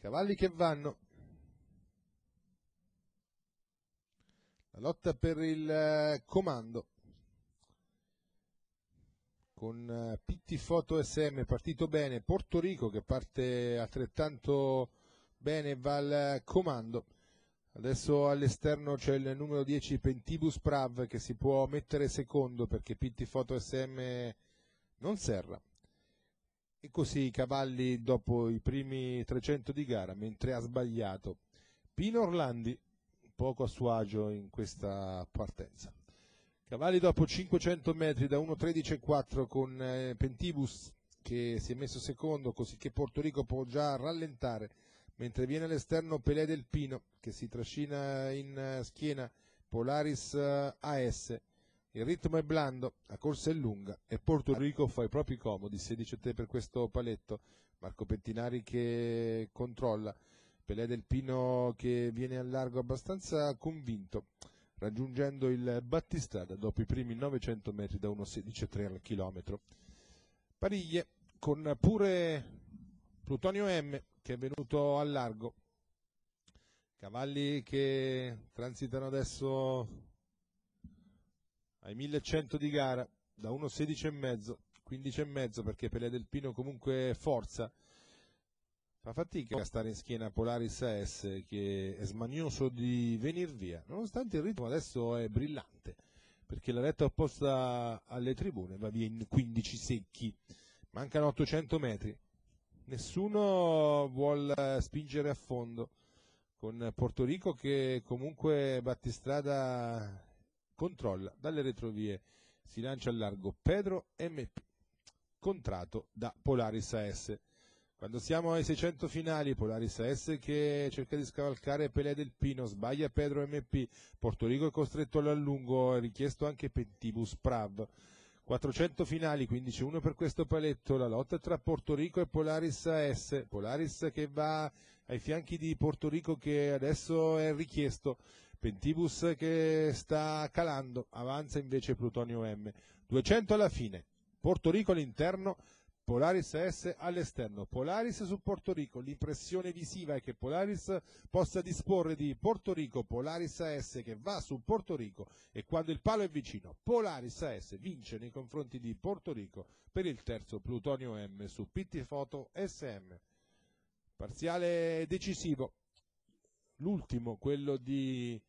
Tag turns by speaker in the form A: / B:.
A: Cavalli che vanno. La lotta per il eh, comando con eh, Pitti Foto SM partito bene, Porto Rico che parte altrettanto bene va al eh, comando. Adesso all'esterno c'è il numero 10 Pentibus Prav che si può mettere secondo perché Pitti Foto SM non serra e così i cavalli dopo i primi 300 di gara, mentre ha sbagliato Pino Orlandi, poco a suo agio in questa partenza. Cavalli dopo 500 metri da 1.13.4 con eh, Pentibus che si è messo secondo, così che Porto Rico può già rallentare, mentre viene all'esterno Pelé del Pino che si trascina in eh, schiena Polaris eh, AS il ritmo è blando, la corsa è lunga e Porto certo. Rico fa i propri comodi, 16-3 per questo paletto, Marco Pettinari che controlla, Pelé del Pino che viene al largo abbastanza convinto, raggiungendo il battistrada dopo i primi 900 metri da 1,16,3 al chilometro. Pariglie con pure Plutonio M che è venuto al largo, cavalli che transitano adesso ai 1100 di gara da 1.16,5, 15,5 perché Pelé del Pino comunque forza. Fa fatica a stare in schiena Polaris AS che è smanioso di venir via, nonostante il ritmo adesso è brillante perché la retta opposta alle tribune va via in 15 secchi, mancano 800 metri, nessuno vuole spingere a fondo con Porto Rico che comunque battistrada controlla dalle retrovie, si lancia al largo Pedro MP, contratto da Polaris AS. Quando siamo ai 600 finali, Polaris AS che cerca di scavalcare Pelé del Pino, sbaglia Pedro MP, Porto Rico è costretto all'allungo, è richiesto anche Pentibus Prav. 400 finali, 15-1 per questo paletto, la lotta tra Porto Rico e Polaris AS, Polaris che va ai fianchi di Porto Rico che adesso è richiesto, Pentibus che sta calando, avanza invece Plutonio M. 200 alla fine, Porto Rico all'interno, Polaris S all'esterno. Polaris su Porto Rico, l'impressione visiva è che Polaris possa disporre di Porto Rico, Polaris S che va su Porto Rico e quando il palo è vicino, Polaris S vince nei confronti di Porto Rico per il terzo Plutonio M su PT Photo SM. Parziale decisivo, l'ultimo, quello di